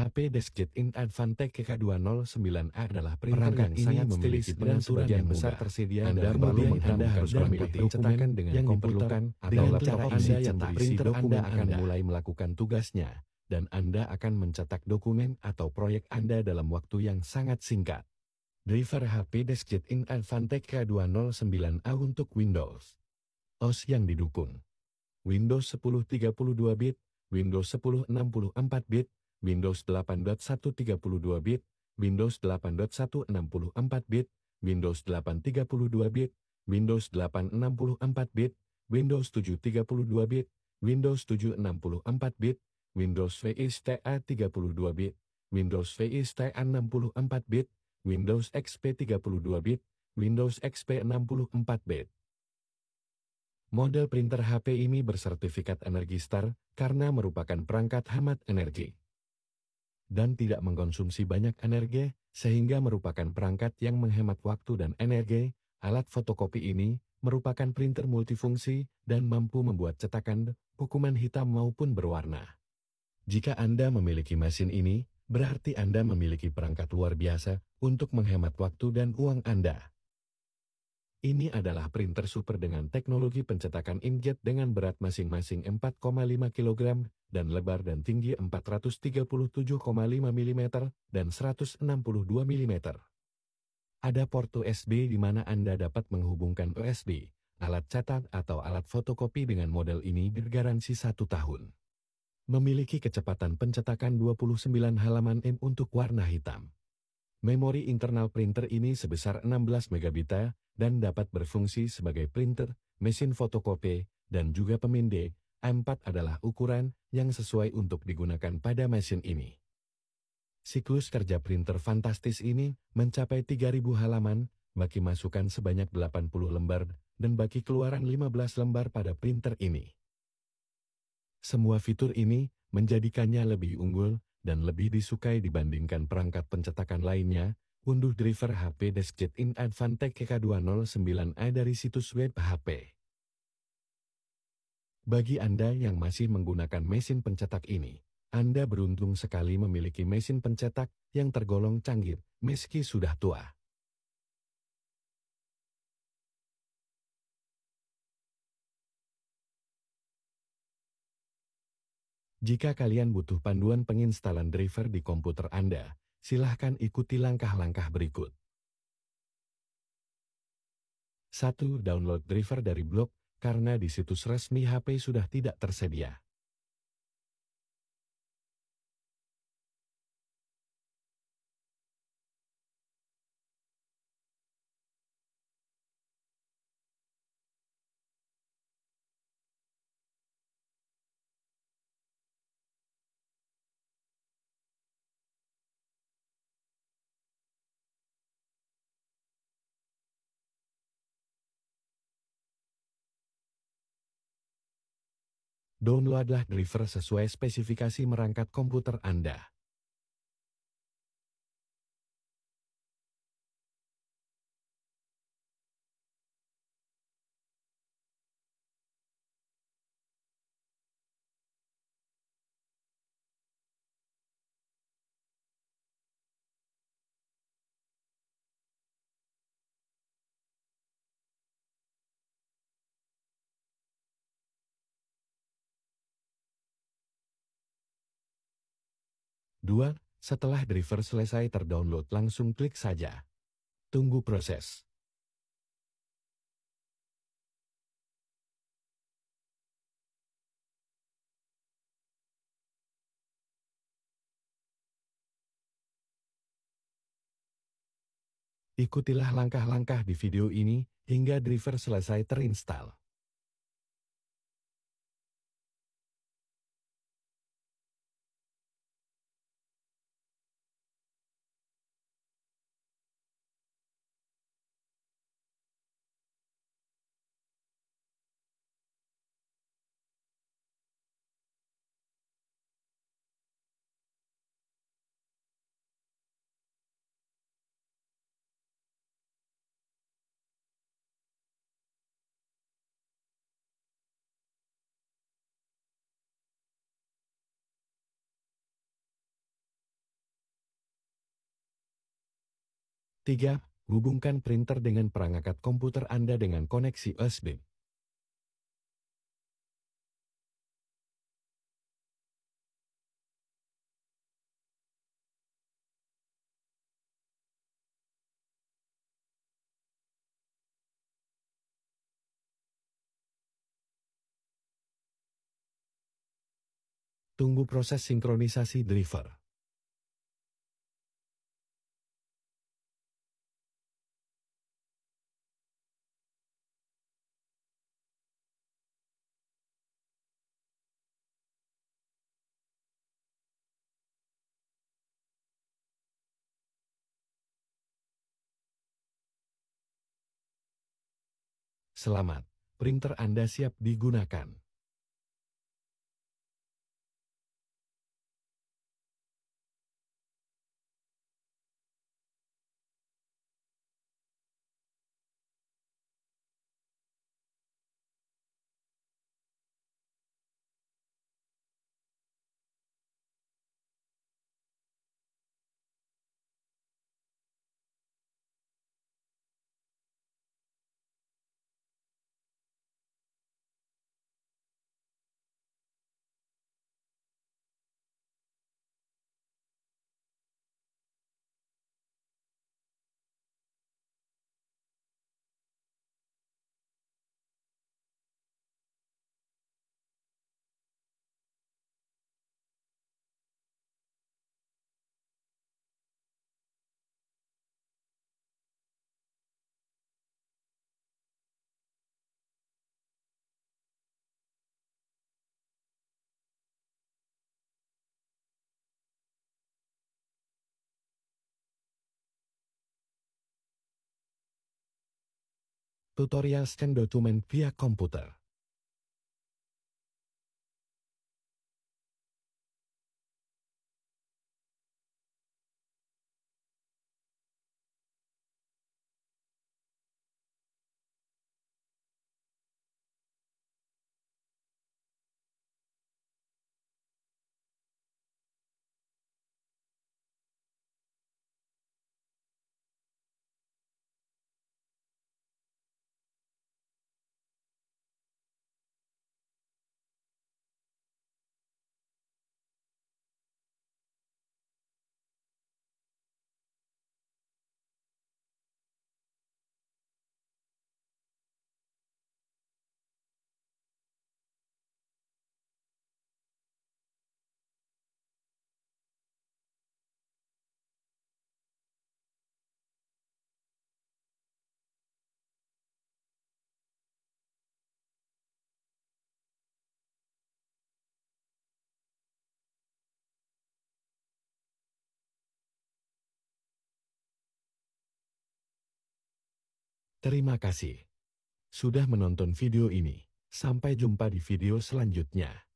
HP Deskjet In Advantech KK209 adalah Perangkat yang sangat stilis dan yang besar tersedia Anda perlu Anda harus memiliki cetakan dengan yang diperlukan atau laptop Anda yang berisi dokumen Anda akan mulai melakukan tugasnya, dan Anda akan mencetak dokumen atau proyek Anda dalam waktu yang sangat singkat. Driver HP Deskjet In Advantech K209A untuk Windows. OS yang didukung. Windows 10 32 bit, Windows 10 64 bit, Windows 8.1 32 bit, Windows 8.1 64 bit, Windows 8 32 bit, Windows 8 64 bit, Windows 7 32 bit, Windows 7 64 bit, Windows VSTA 32 bit, Windows VSTA 64 bit, Windows XP 32 bit, Windows XP 64 bit. Model printer HP ini bersertifikat Energi Star karena merupakan perangkat hemat energi dan tidak mengkonsumsi banyak energi, sehingga merupakan perangkat yang menghemat waktu dan energi. Alat fotokopi ini merupakan printer multifungsi dan mampu membuat cetakan hukuman hitam maupun berwarna. Jika Anda memiliki mesin ini, berarti Anda memiliki perangkat luar biasa untuk menghemat waktu dan uang Anda. Ini adalah printer super dengan teknologi pencetakan inkjet dengan berat masing-masing 4,5 kg dan lebar dan tinggi 437,5 mm dan 162 mm. Ada port USB di mana Anda dapat menghubungkan USB, alat catat atau alat fotokopi dengan model ini bergaransi 1 tahun. Memiliki kecepatan pencetakan 29 halaman M untuk warna hitam. Memori internal printer ini sebesar 16 megabita dan dapat berfungsi sebagai printer, mesin fotokopi, dan juga pemindai. A4 adalah ukuran yang sesuai untuk digunakan pada mesin ini. Siklus kerja printer fantastis ini mencapai 3000 halaman, bagi masukan sebanyak 80 lembar, dan bagi keluaran 15 lembar pada printer ini. Semua fitur ini menjadikannya lebih unggul dan lebih disukai dibandingkan perangkat pencetakan lainnya, unduh driver HP Deskjet in Advantech kk 209 a dari situs web HP. Bagi Anda yang masih menggunakan mesin pencetak ini, Anda beruntung sekali memiliki mesin pencetak yang tergolong canggih, meski sudah tua. Jika kalian butuh panduan penginstalan driver di komputer Anda, silahkan ikuti langkah-langkah berikut. 1. Download driver dari blog, karena di situs resmi HP sudah tidak tersedia. downloadlah driver sesuai spesifikasi merangkat komputer Anda. 2. Setelah driver selesai terdownload langsung klik saja. Tunggu proses. Ikutilah langkah-langkah di video ini hingga driver selesai terinstall. 3. Hubungkan printer dengan perangkat komputer Anda dengan koneksi USB. Tunggu proses sinkronisasi driver. Selamat, printer Anda siap digunakan. Tutorial scan dokumen via komputer. Terima kasih. Sudah menonton video ini. Sampai jumpa di video selanjutnya.